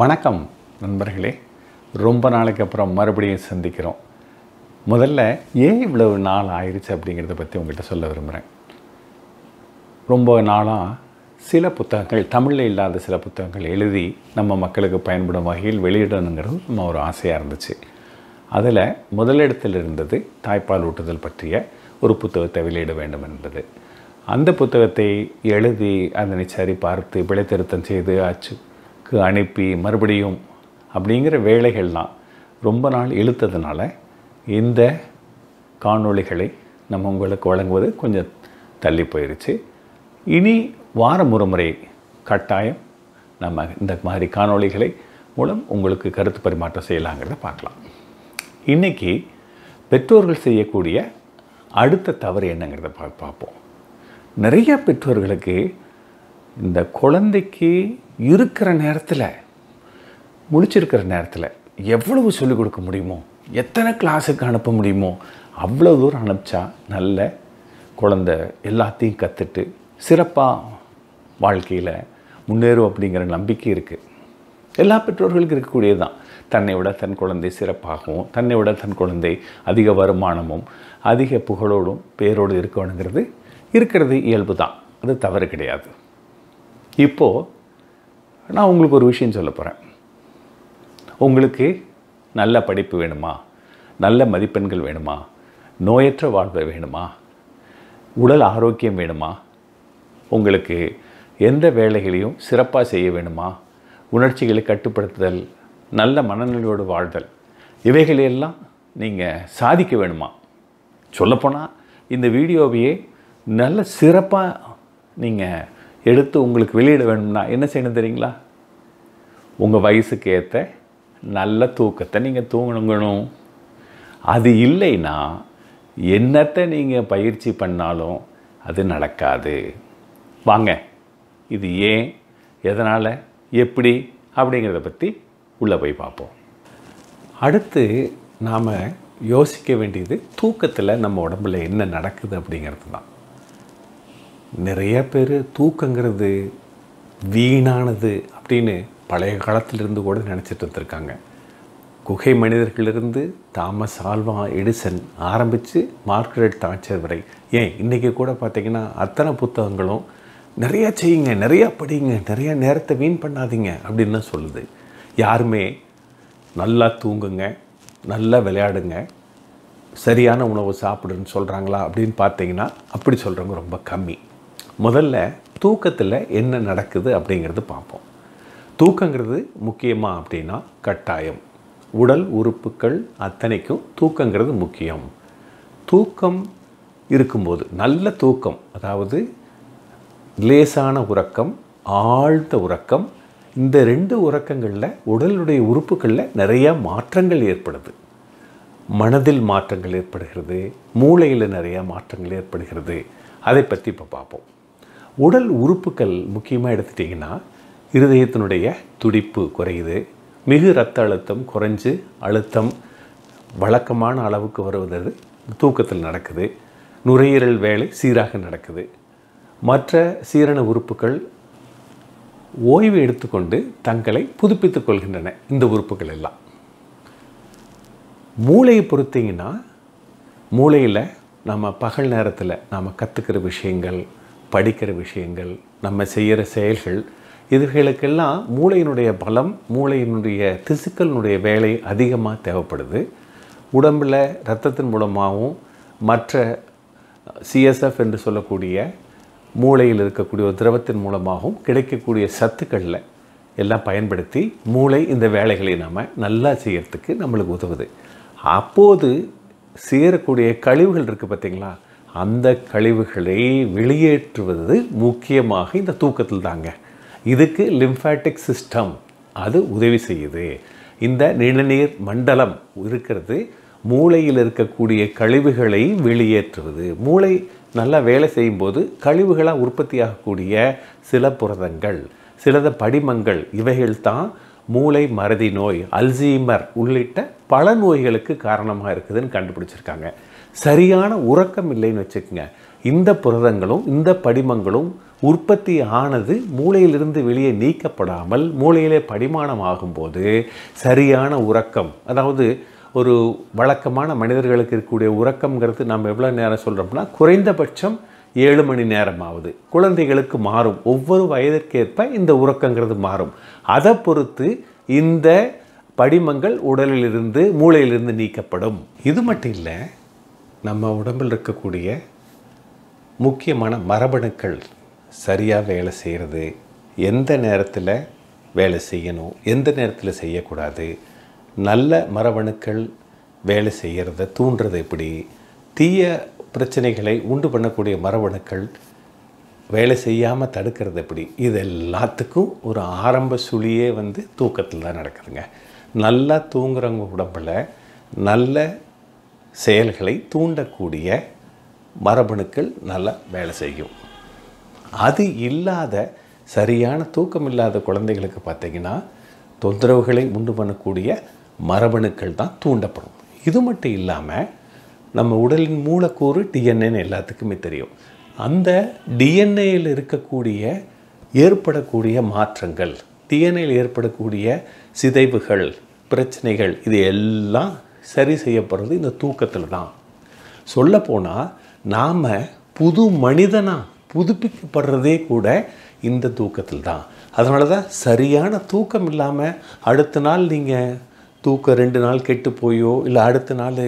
வணக்கம் நண்பர்களே ரொம்ப நாளைக்கு அப்புறம் மறுபடியும் சந்திக்கிறோம் முதல்ல ஏன் இவ்வளவு நாள் ஆயிடுச்சு அப்படிங்கிறத பற்றி உங்கள்கிட்ட சொல்ல விரும்புகிறேன் ரொம்ப நாளாக சில புத்தகங்கள் தமிழில் இல்லாத சில புத்தகங்கள் எழுதி நம்ம மக்களுக்கு பயன்படும் வகையில் வெளியிடணுங்கிறது நம்ம ஒரு ஆசையாக இருந்துச்சு அதில் முதலிடத்தில் இருந்தது தாய்ப்பால் ஊட்டுதல் பற்றிய ஒரு புத்தகத்தை வெளியிட வேண்டும் என்பது அந்த புத்தகத்தை எழுதி அதனை சரி பார்த்து பிழைத்திருத்தம் செய்து அச்சு அனுப்பி மறுபடியும் அப்படிங்கிற வேலைகள்லாம் ரொம்ப நாள் இழுத்ததுனால இந்த காணொளிகளை நம்ம உங்களுக்கு வழங்குவது கொஞ்சம் தள்ளி போயிடுச்சு இனி வாரம் ஒரு முறை கட்டாயம் நம்ம இந்த மாதிரி காணொளிகளை மூலம் உங்களுக்கு கருத்து பரிமாற்றம் செய்யலாங்கிறத பார்க்கலாம் இன்றைக்கி பெற்றோர்கள் செய்யக்கூடிய அடுத்த தவறு என்னங்கிறத பா பார்ப்போம் நிறைய பெற்றோர்களுக்கு இந்த குழந்தைக்கு இருக்கிற நேரத்தில் முடிச்சிருக்கிற நேரத்தில் எவ்வளவு சொல்லிக் கொடுக்க முடியுமோ எத்தனை கிளாஸுக்கு அனுப்ப முடியுமோ அவ்வளோ தூரம் அனுப்பிச்சா நல்ல குழந்த எல்லாத்தையும் கற்றுட்டு சிறப்பாக வாழ்க்கையில் முன்னேறும் அப்படிங்கிற நம்பிக்கை இருக்குது எல்லா பெற்றோர்களுக்கு இருக்கக்கூடியது தான் தன்னை விட தன் குழந்தை சிறப்பாகவும் தன்னை விட தன் குழந்தை அதிக வருமானமும் அதிக புகழோடும் பேரோடு இருக்கணுங்கிறது இருக்கிறது இயல்பு தான் அது தவறு கிடையாது இப்போது நான் உங்களுக்கு ஒரு விஷயம் சொல்ல போகிறேன் உங்களுக்கு நல்ல படிப்பு வேணுமா நல்ல மதிப்பெண்கள் வேணுமா நோயற்ற வாழ்வு வேணுமா உடல் ஆரோக்கியம் வேணுமா உங்களுக்கு எந்த வேலைகளையும் சிறப்பாக செய்ய வேணுமா உணர்ச்சிகளை கட்டுப்படுத்துதல் நல்ல மனநிலையோடு வாழ்தல் இவைகளையெல்லாம் நீங்கள் சாதிக்க வேணுமா சொல்லப்போனால் இந்த வீடியோவையே நல்ல சிறப்பாக நீங்கள் எடுத்து உங்களுக்கு வெளியிட வேணும்னா என்ன செய்யணும் தெரியுங்களா உங்கள் வயசுக்கு ஏற்ற நல்ல தூக்கத்தை நீங்கள் தூங்கணுங்கணும் அது இல்லைன்னா என்னத்தை நீங்கள் பயிற்சி பண்ணாலும் அது நடக்காது வாங்க இது ஏன் எதனால் எப்படி அப்படிங்கிறத பற்றி உள்ளே போய் பார்ப்போம் அடுத்து நாம் யோசிக்க வேண்டியது தூக்கத்தில் நம்ம உடம்புல என்ன நடக்குது அப்படிங்கிறது தான் நிறைய பேர் தூக்கங்கிறது வீணானது அப்படின்னு பழைய காலத்திலிருந்து கூட நினச்சிட்டு வந்திருக்காங்க குகை மனிதர்களிருந்து தாமஸ் ஆல்வா எடிசன் ஆரம்பித்து மார்க்ரெட் தாட்சர் வரை ஏன் இன்றைக்கி கூட பார்த்திங்கன்னா அத்தனை புத்தகங்களும் நிறையா செய்யுங்க நிறையா படிங்க நிறையா நேரத்தை வீண் பண்ணாதீங்க அப்படின்னு சொல்லுது யாருமே நல்லா தூங்குங்க நல்லா விளையாடுங்க சரியான உணவு சாப்பிடுன்னு சொல்கிறாங்களா அப்படின்னு பார்த்தீங்கன்னா அப்படி சொல்கிறவங்க ரொம்ப கம்மி முதல்ல தூக்கத்தில் என்ன நடக்குது அப்படிங்கிறது பார்ப்போம் தூக்கங்கிறது முக்கியமாக அப்படின்னா கட்டாயம் உடல் உறுப்புகள் அத்தனைக்கும் தூக்கங்கிறது முக்கியம் தூக்கம் இருக்கும்போது நல்ல தூக்கம் அதாவது லேசான உறக்கம் ஆழ்ந்த உறக்கம் இந்த ரெண்டு உறக்கங்களில் உடலுடைய உறுப்புகளில் நிறையா மாற்றங்கள் ஏற்படுது மனதில் மாற்றங்கள் ஏற்படுகிறது மூளையில் நிறையா மாற்றங்கள் ஏற்படுகிறது அதை பற்றி இப்போ பார்ப்போம் உடல் உறுப்புகள் முக்கியமாக எடுத்துட்டிங்கன்னா இருதயத்தினுடைய துடிப்பு குறையுது மிகு ரத்த அழுத்தம் குறைஞ்சு அழுத்தம் வழக்கமான அளவுக்கு வருவது தூக்கத்தில் நடக்குது நுரையீரல் வேலை சீராக நடக்குது மற்ற சீரண உறுப்புகள் ஓய்வு எடுத்துக்கொண்டு தங்களை புதுப்பித்துக் கொள்கின்றன இந்த உறுப்புகள் எல்லாம் மூளையை பொறுத்திங்கன்னா மூளையில் நம்ம பகல் நேரத்தில் நாம் கற்றுக்கிற விஷயங்கள் படிக்கிற விஷயங்கள் நம்ம செய்கிற செயல்கள் இதுகளுக்கெல்லாம் மூளையினுடைய பலம் மூளையினுடைய திசுக்களினுடைய வேலை அதிகமாக தேவைப்படுது உடம்பில் ரத்தத்தின் மூலமாகவும் மற்ற சிஎஸ்எஃப் என்று சொல்லக்கூடிய மூளையில் இருக்கக்கூடிய ஒரு திரவத்தின் மூலமாகவும் கிடைக்கக்கூடிய சத்துக்களில் எல்லாம் பயன்படுத்தி மூளை இந்த வேலைகளை நாம் நல்லா செய்கிறதுக்கு நம்மளுக்கு உதவுது அப்போது சேரக்கூடிய கழிவுகள் இருக்குது பார்த்திங்களா அந்த கழிவுகளை வெளியேற்றுவது முக்கியமாக இந்த தூக்கத்தில் தாங்க இதுக்கு லிம்ஃபேட்டிக் சிஸ்டம் அது உதவி செய்யுது இந்த நிணநீர் மண்டலம் இருக்கிறது மூளையில் இருக்கக்கூடிய கழிவுகளை வெளியேற்றுவது மூளை நல்லா வேலை செய்யும்போது கழிவுகளாக உற்பத்தியாகக்கூடிய சில புரதங்கள் சிலத படிமங்கள் இவைகள் தான் மூளை மறதி நோய் அல்சீமர் உள்ளிட்ட பல நோய்களுக்கு காரணமாக இருக்குதுன்னு கண்டுபிடிச்சிருக்காங்க சரியான உறக்கம் இல்லைன்னு வச்சுக்கோங்க இந்த புரதங்களும் இந்த படிமங்களும் உற்பத்தி ஆனது மூளையிலிருந்து வெளியே நீக்கப்படாமல் மூளையிலே படிமானம் ஆகும்போது சரியான உறக்கம் அதாவது ஒரு வழக்கமான மனிதர்களுக்கு இருக்கக்கூடிய உறக்கங்கிறது நம்ம எவ்வளோ நேரம் சொல்கிறோம்னா குறைந்தபட்சம் ஏழு மணி நேரம் ஆகுது குழந்தைகளுக்கு மாறும் ஒவ்வொரு வயதிற்கேற்ப இந்த உறக்கங்கிறது மாறும் அதை பொறுத்து இந்த படிமங்கள் உடலிலிருந்து மூளையிலிருந்து நீக்கப்படும் இது மட்டும் இல்லை நம்ம உடம்பில் இருக்கக்கூடிய முக்கியமான மரபணுக்கள் சரியாக வேலை செய்கிறது எந்த நேரத்தில் வேலை செய்யணும் எந்த நேரத்தில் செய்யக்கூடாது நல்ல மரபணுக்கள் வேலை செய்கிறத தூண்டுறது எப்படி தீய பிரச்சனைகளை உண்டு பண்ணக்கூடிய மரபணுக்கள் வேலை செய்யாமல் தடுக்கிறது எப்படி இது எல்லாத்துக்கும் ஒரு ஆரம்ப சுழியே வந்து தூக்கத்தில் தான் நடக்குதுங்க நல்லா தூங்குறவங்க உடம்பில் நல்ல செயல்களை தூண்டக்கூடிய மரபணுக்கள் நல்லா வேலை செய்யும் அது இல்லாத சரியான தூக்கம் இல்லாத குழந்தைகளுக்கு பார்த்திங்கன்னா தொந்தரவுகளை உண்டு பண்ணக்கூடிய மரபணுக்கள் தான் தூண்டப்படும் இது மட்டும் இல்லாமல் நம்ம உடலின் மூலக்கூறு டிஎன்ஏன்னு எல்லாத்துக்குமே தெரியும் அந்த டிஎன்ஏயில் இருக்கக்கூடிய ஏற்படக்கூடிய மாற்றங்கள் டிஎன்ஏயில் ஏற்படக்கூடிய சிதைவுகள் பிரச்சனைகள் இது எல்லாம் சரி செய்யப்படுறது இந்த தூக்கத்தில் தான் சொல்லப்போனால் நாம் புது மனிதனாக புதுப்பிக்கப்படுறதே கூட இந்த தூக்கத்தில் தான் அதனால தான் சரியான தூக்கம் இல்லாமல் அடுத்த நாள் நீங்கள் தூக்கம் ரெண்டு நாள் கெட்டு போயோ இல்லை அடுத்த நாள்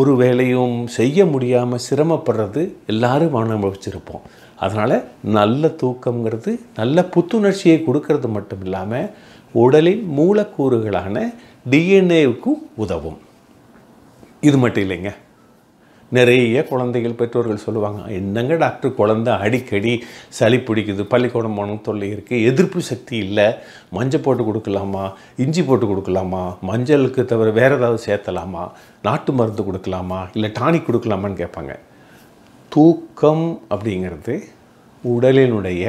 ஒரு வேலையும் செய்ய முடியாமல் சிரமப்படுறது எல்லாரும் அனுபவிச்சிருப்போம் அதனால் நல்ல தூக்கங்கிறது நல்ல புத்துணர்ச்சியை கொடுக்கறது மட்டும் இல்லாமல் உடலின் மூலக்கூறுகளான டிஎன்ஏவுக்கும் உதவும் இது மட்டும் இல்லைங்க நிறைய குழந்தைகள் பெற்றோர்கள் சொல்லுவாங்க என்னங்க டாக்டர் குழந்த அடிக்கடி சளி பிடிக்குது பள்ளிக்கூடம் போன தொல்லை இருக்குது எதிர்ப்பு சக்தி இல்லை மஞ்சள் போட்டு கொடுக்கலாமா இஞ்சி போட்டு கொடுக்கலாமா மஞ்சளுக்கு தவிர வேறு ஏதாவது சேர்த்தலாமா நாட்டு மருந்து கொடுக்கலாமா இல்லை டானிக் கொடுக்கலாமான்னு கேட்பாங்க தூக்கம் அப்படிங்கிறது உடலினுடைய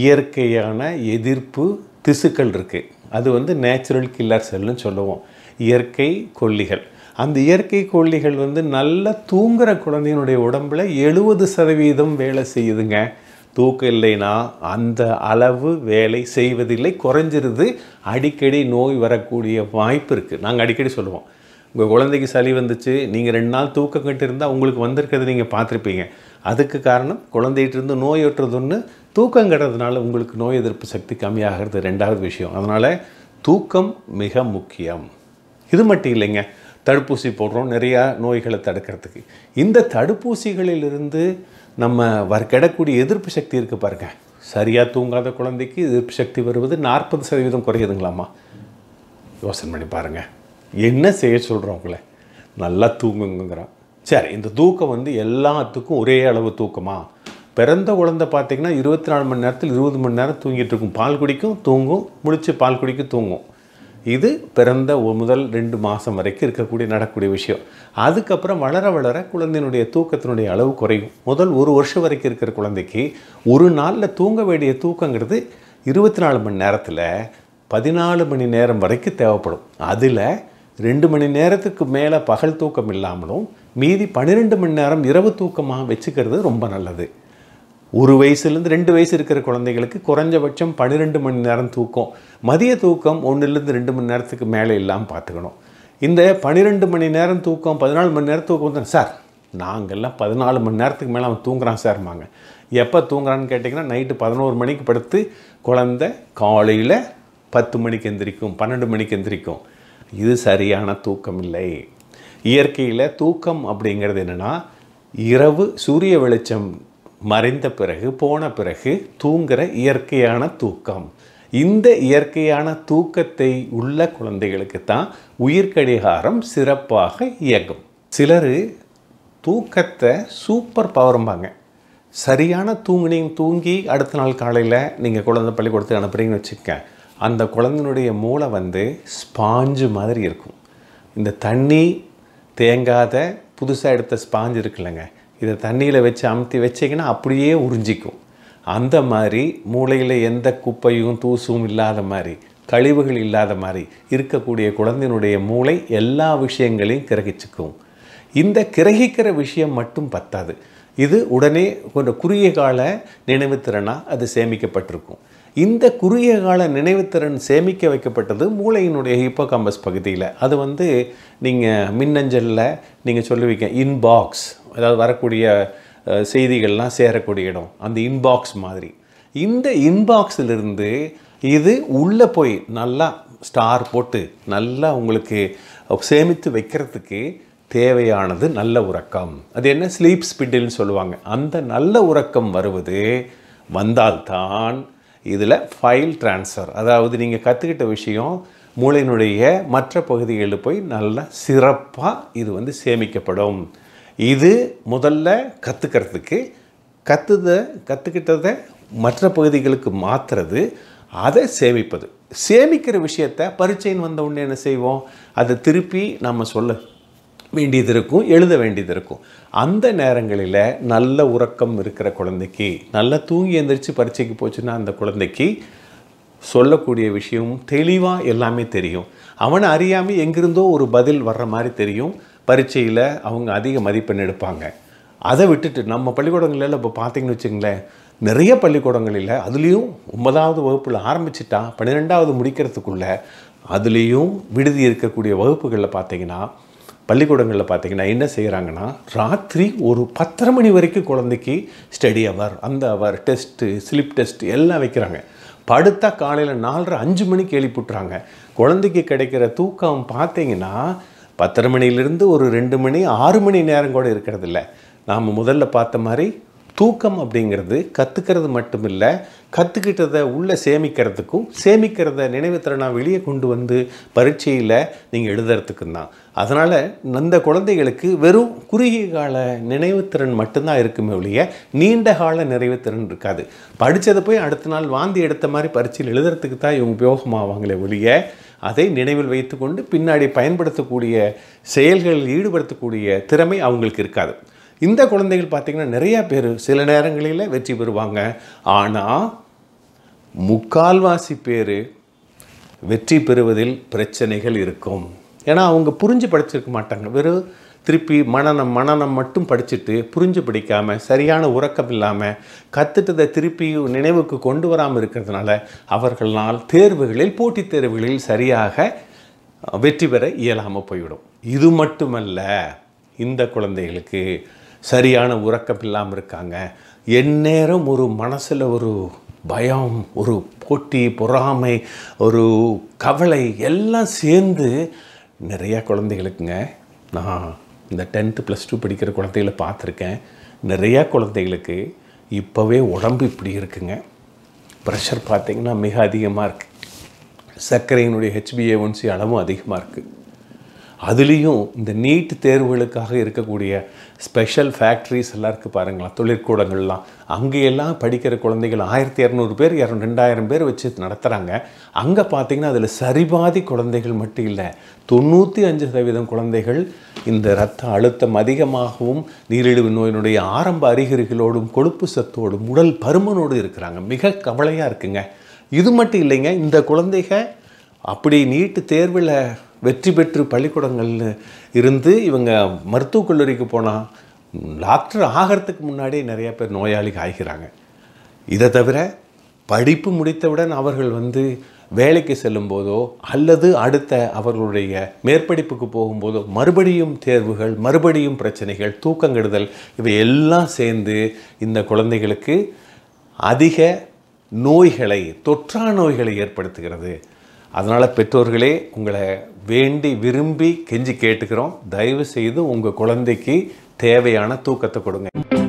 இயற்கையான எதிர்ப்பு திசுக்கள் இருக்குது அது வந்து நேச்சுரல் கில்லர் செல்லுன்னு சொல்லுவோம் இயற்கை கொல்லிகள் அந்த இயற்கை கோழிகள் வந்து நல்லா தூங்குகிற குழந்தையினுடைய உடம்பில் எழுபது சதவீதம் வேலை செய்யுதுங்க தூக்கம் இல்லைன்னா அந்த அளவு வேலை செய்வதில்லை குறைஞ்சிருது அடிக்கடி நோய் வரக்கூடிய வாய்ப்பு இருக்குது நாங்கள் அடிக்கடி சொல்லுவோம் உங்கள் குழந்தைக்கு சளி வந்துச்சு நீங்கள் ரெண்டு நாள் தூக்கம் கட்டு இருந்தால் உங்களுக்கு வந்திருக்கிறது நீங்கள் பார்த்துருப்பீங்க அதுக்கு காரணம் குழந்தைகிட்டிருந்து நோய் ஒட்டுறது ஒன்று தூக்கம் கட்டுறதுனால உங்களுக்கு நோய் எதிர்ப்பு சக்தி கம்மியாகிறது ரெண்டாவது விஷயம் அதனால் தூக்கம் மிக முக்கியம் இது மட்டும் இல்லைங்க தடுப்பூசி போடுறோம் நிறையா நோய்களை தடுக்கிறதுக்கு இந்த தடுப்பூசிகளிலிருந்து நம்ம வர கிடக்கூடிய எதிர்ப்பு சக்தி இருக்குது பாருங்கள் சரியாக தூங்காத குழந்தைக்கு எதிர்ப்பு சக்தி வருவது நாற்பது சதவீதம் குறையுதுங்களாம்மா யோசனை பண்ணி பாருங்கள் என்ன செய்ய சொல்கிறோம் உங்களை நல்லா தூங்குங்கிறோம் சரி இந்த தூக்கம் வந்து எல்லாத்துக்கும் ஒரே அளவு தூக்கமாக பிறந்த குழந்தை பார்த்திங்கன்னா இருபத்தி நாலு மணி நேரத்தில் இருபது மணி நேரம் தூங்கிட்டு இருக்கும் பால் குடிக்கும் தூங்கும் முடித்து பால் குடிக்கும் தூங்கும் இது பிறந்த முதல் ரெண்டு மாதம் வரைக்கும் இருக்கக்கூடிய நடக்கூடிய விஷயம் அதுக்கப்புறம் வளர வளர குழந்தையினுடைய தூக்கத்தினுடைய அளவு குறையும் முதல் ஒரு வருஷம் வரைக்கும் இருக்கிற குழந்தைக்கு ஒரு நாளில் தூங்க வேண்டிய தூக்கங்கிறது இருபத்தி நாலு மணி நேரத்தில் பதினாலு மணி நேரம் வரைக்கும் தேவைப்படும் அதில் ரெண்டு மணி நேரத்துக்கு மேலே பகல் தூக்கம் இல்லாமலும் மீதி பன்னிரெண்டு மணி நேரம் இரவு தூக்கமாக வச்சுக்கிறது ரொம்ப நல்லது ஒரு வயசுலேருந்து ரெண்டு வயசு இருக்கிற குழந்தைகளுக்கு குறைஞ்சபட்சம் பன்னிரெண்டு மணி நேரம் தூக்கம் மதிய தூக்கம் ஒன்றுலேருந்து ரெண்டு மணி நேரத்துக்கு மேலே இல்லாமல் பார்த்துக்கணும் இந்த பன்னிரெண்டு மணி நேரம் தூக்கம் பதினாலு மணி நேரம் தூக்கம் தான் சார் நாங்கள்லாம் பதினாலு மணி நேரத்துக்கு மேலே அவன் தூங்குறான் மாங்க எப்போ தூங்குறான்னு கேட்டிங்கன்னா நைட்டு பதினோரு மணிக்கு படுத்து குழந்த காலையில் பத்து மணிக்கு எந்திரிக்கும் பன்னெண்டு மணிக்கு எந்திரிக்கும் இது சரியான தூக்கம் இல்லை இயற்கையில் தூக்கம் அப்படிங்கிறது என்னென்னா இரவு சூரிய வெளிச்சம் மறைந்த பிறகு போன பிறகு தூங்குகிற இயற்கையான தூக்கம் இந்த இயற்கையான தூக்கத்தை உள்ள குழந்தைகளுக்கு தான் உயிர்கடிகாரம் சிறப்பாக இயங்கும் சிலர் தூக்கத்தை சூப்பர் பவரும்பாங்க சரியான தூங்கினையும் தூங்கி அடுத்த நாள் காலையில் நீங்கள் குழந்தை பள்ளிக்கூடத்துக்கு அனுப்புகிறீங்கன்னு வச்சுக்கேன் அந்த குழந்தையினுடைய மூளை வந்து ஸ்பாஞ்சு மாதிரி இருக்கும் இந்த தண்ணி தேங்காத புதுசாக எடுத்த ஸ்பாஞ்சு இருக்குல்லங்க இதை தண்ணியில் வச்சு அமுத்தி வச்சிங்கன்னா அப்படியே உறிஞ்சிக்கும் அந்த மாதிரி மூளையில் எந்த குப்பையும் தூசும் இல்லாத மாதிரி கழிவுகள் இல்லாத மாதிரி இருக்கக்கூடிய குழந்தையினுடைய மூளை எல்லா விஷயங்களையும் கிரகிச்சுக்கும் இந்த கிரகிக்கிற விஷயம் மட்டும் பத்தாது இது உடனே கொஞ்சம் குறுகிய கால நினைவுத்திறனாக அது சேமிக்கப்பட்டிருக்கும் இந்த குறுகிய கால நினைவுத்திறன் சேமிக்க வைக்கப்பட்டது மூளையினுடைய ஹிப்போ கம்பஸ் பகுதியில் அது வந்து நீங்கள் மின்னஞ்சலில் நீங்கள் சொல்லுவீங்க இன்பாக்ஸ் அதாவது வரக்கூடிய செய்திகள்லாம் சேரக்கூடிய இடம் அந்த இன்பாக்ஸ் மாதிரி இந்த இன்பாக்ஸிலிருந்து இது உள்ளே போய் நல்லா ஸ்டார் போட்டு நல்லா உங்களுக்கு சேமித்து வைக்கிறதுக்கு தேவையானது நல்ல உறக்கம் அது என்ன ஸ்லீப் ஸ்பிட்டில்னு சொல்லுவாங்க அந்த நல்ல உறக்கம் வருவது வந்தால்தான் இதில் ஃபைல் டிரான்ஸ்ஃபர் அதாவது நீங்கள் கற்றுக்கிட்ட விஷயம் மூளையினுடைய மற்ற பகுதிகளில் போய் நல்லா சிறப்பாக இது வந்து சேமிக்கப்படும் இது முதல்ல கற்றுக்கிறதுக்கு கற்றுத கற்றுக்கிட்டதை மற்ற பகுதிகளுக்கு மாற்றுறது அதை சேமிப்பது சேமிக்கிற விஷயத்தை பரீட்சைன்னு வந்த உடனே என்ன செய்வோம் அதை திருப்பி நம்ம சொல்ல வேண்டியது இருக்கும் எழுத வேண்டியது இருக்கும் அந்த நேரங்களில் நல்ல உறக்கம் இருக்கிற குழந்தைக்கு நல்லா தூங்கி எந்திரிச்சு பரீட்சைக்கு போச்சுன்னா அந்த குழந்தைக்கு சொல்லக்கூடிய விஷயம் தெளிவாக எல்லாமே தெரியும் அவனை அறியாமல் எங்கிருந்தோ ஒரு பதில் வர்ற மாதிரி தெரியும் பரீட்சையில் அவங்க அதிக மதிப்பெண் எடுப்பாங்க அதை விட்டுட்டு நம்ம பள்ளிக்கூடங்களில் இப்போ பார்த்தீங்கன்னு வச்சுங்களேன் நிறைய பள்ளிக்கூடங்களில் அதுலேயும் ஒன்பதாவது வகுப்பில் ஆரம்பிச்சிட்டா பன்னிரெண்டாவது முடிக்கிறதுக்குள்ளே அதுலேயும் விடுதி இருக்கக்கூடிய வகுப்புகளில் பார்த்தீங்கன்னா பள்ளிக்கூடங்களில் பார்த்தீங்கன்னா என்ன செய்கிறாங்கன்னா ராத்திரி ஒரு பத்தரை மணி வரைக்கும் குழந்தைக்கு ஸ்டடி அவர் அந்த அவர் டெஸ்ட்டு ஸ்லிப் டெஸ்ட் எல்லாம் வைக்கிறாங்க படுத்தா காலையில் நாலரை அஞ்சு மணிக்கு எழுப்பிட்றாங்க குழந்தைக்கு கிடைக்கிற தூக்கம் பார்த்தீங்கன்னா பத்தரை மணியிலிருந்து ஒரு ரெண்டு மணி ஆறு மணி நேரம் கூட இருக்கிறது இல்லை நாம் முதல்ல பார்த்த மாதிரி தூக்கம் அப்படிங்கிறது கற்றுக்கிறது மட்டும் இல்லை கற்றுக்கிட்டதை உள்ளே சேமிக்கிறதுக்கும் சேமிக்கிறத நினைவு திறனாக வெளியே கொண்டு வந்து பரீட்சையில் நீங்கள் எழுதுறதுக்கும் தான் அதனால் அந்த குழந்தைகளுக்கு வெறும் குறுகிய கால நினைவுத்திறன் மட்டும்தான் இருக்குமே ஒழிய நீண்ட கால நிறைவுத்திறன் இருக்காது படித்ததை போய் அடுத்த நாள் வாந்தி எடுத்த மாதிரி பரீட்சையில் எழுதுறதுக்கு தான் இவங்க உபயோகமாவாங்களே ஒழிய அதை நினைவில் வைத்துக்கொண்டு பின்னாடி பயன்படுத்தக்கூடிய செயல்களில் ஈடுபடுத்தக்கூடிய திறமை அவங்களுக்கு இருக்காது இந்த குழந்தைகள் பார்த்திங்கன்னா நிறையா பேர் சில நேரங்களில் வெற்றி பெறுவாங்க ஆனால் முக்கால்வாசி பேர் வெற்றி பெறுவதில் பிரச்சனைகள் இருக்கும் ஏன்னா அவங்க புரிஞ்சு படிச்சிருக்க மாட்டாங்க வெறும் திருப்பி மனநம் மனநம் மட்டும் படிச்சுட்டு புரிஞ்சு பிடிக்காமல் சரியான உறக்கம் இல்லாமல் கற்றுட்டதை திருப்பி நினைவுக்கு கொண்டு வராமல் இருக்கிறதுனால அவர்களால் தேர்வுகளில் போட்டித் தேர்வுகளில் சரியாக வெற்றி பெற இயலாமல் போய்விடும் இது மட்டுமல்ல இந்த குழந்தைகளுக்கு சரியான உறக்கம் இல்லாமல் இருக்காங்க எந்நேரம் ஒரு மனசில் ஒரு பயம் ஒரு போட்டி பொறாமை ஒரு கவலை எல்லாம் சேர்ந்து நிறையா குழந்தைகளுக்குங்க நான் இந்த டென்த்து ப்ளஸ் டூ படிக்கிற குழந்தைகளை பார்த்துருக்கேன் நிறையா குழந்தைகளுக்கு இப்போவே உடம்பு இப்படி இருக்குங்க ப்ரெஷர் பார்த்திங்கன்னா மிக அதிகமாக இருக்குது சர்க்கரையினுடைய ஹெச்பிஏ ஒன்சி அளவும் அதிகமாக இருக்குது அதுலேயும் இந்த நீட் தேர்வுகளுக்காக இருக்கக்கூடிய ஸ்பெஷல் ஃபேக்ட்ரிஸ் எல்லாம் இருக்குது பாருங்களா தொழிற்கூடங்கள்லாம் அங்கேயெல்லாம் படிக்கிற குழந்தைகள் ஆயிரத்தி இரநூறு பேர் இரநூ ரெண்டாயிரம் பேர் வச்சு நடத்துகிறாங்க அங்கே பார்த்திங்கன்னா அதில் சரிபாதி குழந்தைகள் மட்டும் இல்லை தொண்ணூற்றி அஞ்சு சதவீதம் குழந்தைகள் இந்த இரத்த அழுத்தம் அதிகமாகவும் நீரிழிவு நோயினுடைய ஆரம்ப அறிகுறிகளோடும் கொழுப்பு சத்தோடும் உடல் பருமனோடு இருக்கிறாங்க மிக கவலையாக இருக்குங்க இது மட்டும் இல்லைங்க இந்த குழந்தைக அப்படி நீட்டு தேர்வில் வெற்றி பெற்று பள்ளிக்கூடங்களில் இருந்து இவங்க மருத்துவக் கல்லூரிக்கு போனால் டாக்டர் ஆகிறதுக்கு முன்னாடியே நிறையா பேர் நோயாளிக்கு ஆகிறாங்க இதை தவிர படிப்பு முடித்தவுடன் அவர்கள் வந்து வேலைக்கு செல்லும் போதோ அல்லது அடுத்த அவர்களுடைய மேற்படிப்புக்கு போகும்போதோ மறுபடியும் தேர்வுகள் மறுபடியும் பிரச்சனைகள் கெடுதல் இவை எல்லாம் சேர்ந்து இந்த குழந்தைகளுக்கு அதிக நோய்களை தொற்றா நோய்களை ஏற்படுத்துகிறது அதனால் பெற்றோர்களே உங்களை வேண்டி விரும்பி கெஞ்சி கேட்டுக்கிறோம் தயவு செய்து உங்கள் குழந்தைக்கு தேவையான தூக்கத்தை கொடுங்க